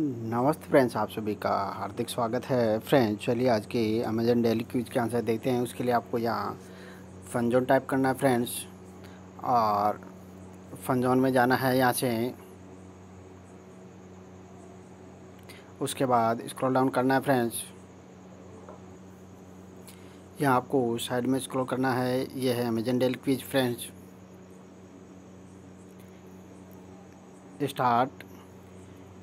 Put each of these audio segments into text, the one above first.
नमस्ते फ्रेंड्स आप सभी का हार्दिक स्वागत है फ्रेंड्स चलिए आज के अमेजन डेली क्यूज के आंसर देखते हैं उसके लिए आपको यहाँ फनजोन टाइप करना है फ्रेंड्स और फनजोन में जाना है यहाँ से उसके बाद स्क्रॉल डाउन करना है फ्रेंड्स यहाँ आपको साइड में स्क्रॉल करना है ये है Amazon daily quiz friends start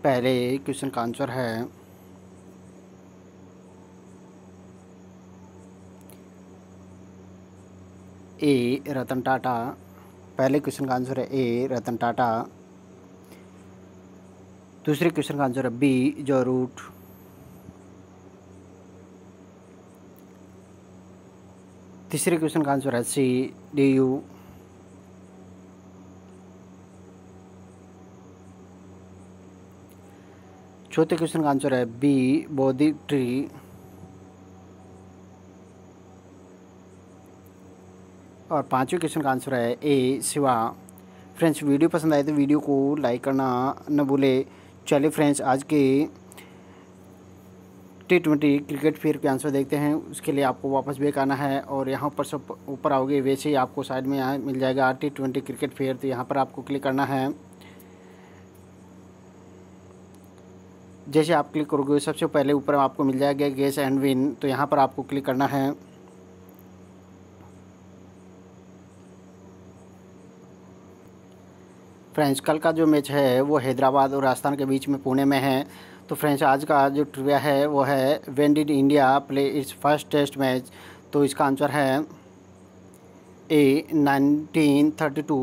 पहले क्वेश्चन का आंसर है ए रतन टाटा पहले क्वेश्चन का आंसर है ए रतन टाटा दूसरे क्वेश्चन का आंसर है बी जो रूट तीसरे क्वेश्चन का आंसर है सी डी यू चौथे क्वेश्चन का आंसर है बी बोधि ट्री और पांचवें क्वेश्चन का आंसर है ए शिवा फ्रेंड्स वीडियो पसंद आए तो वीडियो को लाइक करना न भूले चलिए फ्रेंड्स आज के टी ट्वेंटी क्रिकेट फेयर के आंसर देखते हैं उसके लिए आपको वापस बेक आना है और यहाँ पर सब ऊपर आओगे वैसे ही आपको साइड में यहाँ मिल जाएगा टी ट्वेंटी क्रिकेट फेयर तो यहाँ पर आपको क्लिक करना है जैसे आप क्लिक करोगे सबसे पहले ऊपर आपको मिल जाएगा गैस एंड विन तो यहाँ पर आपको क्लिक करना है फ्रेंड्स कल का जो मैच है वो हैदराबाद और राजस्थान के बीच में पुणे में है तो फ्रेंड्स आज का जो ट्रिविया है वो है when did India play its first test match तो इसका आंसर है ए नाइनटीन थर्टी टू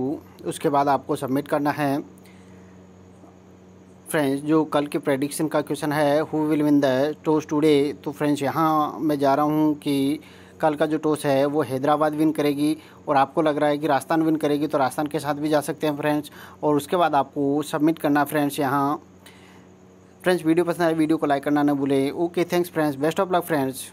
उसके बाद आपको सबमिट करना है फ्रेंड्स जो कल के प्रेडिक्शन का क्वेश्चन है who will win the toss today तो फ्रेंड्स यहाँ मैं जा रहा हूँ कि कल का जो टॉस है वो हैदराबाद विन करेगी और आपको लग रहा है कि राजस्थान विन करेगी तो राजस्थान के साथ भी जा सकते हैं फ्रेंड्स और उसके बाद आपको सबमिट करना फ्रेंड्स यहाँ फ्रेंड्स वीडियो पसंद आए वीडियो को लाइक करना ना भूलें okay thanks friends best of luck friends